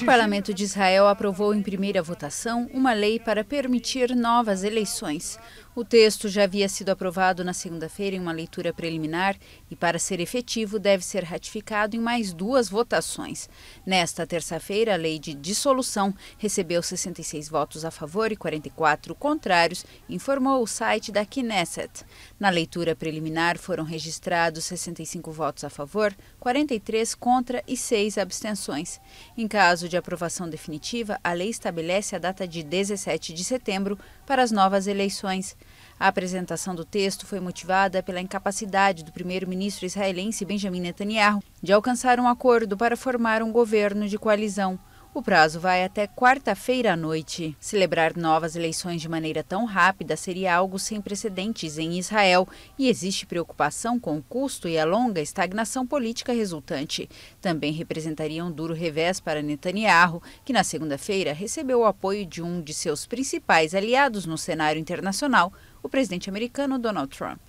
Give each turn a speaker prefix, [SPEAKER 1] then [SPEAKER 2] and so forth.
[SPEAKER 1] O Parlamento de Israel aprovou em primeira votação uma lei para permitir novas eleições. O texto já havia sido aprovado na segunda-feira em uma leitura preliminar e, para ser efetivo, deve ser ratificado em mais duas votações. Nesta terça-feira, a lei de dissolução recebeu 66 votos a favor e 44 contrários, informou o site da Knesset. Na leitura preliminar foram registrados 65 votos a favor, 43 contra e 6 abstenções. Em caso de aprovação definitiva, a lei estabelece a data de 17 de setembro para as novas eleições. A apresentação do texto foi motivada pela incapacidade do primeiro-ministro israelense Benjamin Netanyahu de alcançar um acordo para formar um governo de coalizão. O prazo vai até quarta-feira à noite. Celebrar novas eleições de maneira tão rápida seria algo sem precedentes em Israel e existe preocupação com o custo e a longa estagnação política resultante. Também representaria um duro revés para Netanyahu, que na segunda-feira recebeu o apoio de um de seus principais aliados no cenário internacional, o presidente americano Donald Trump.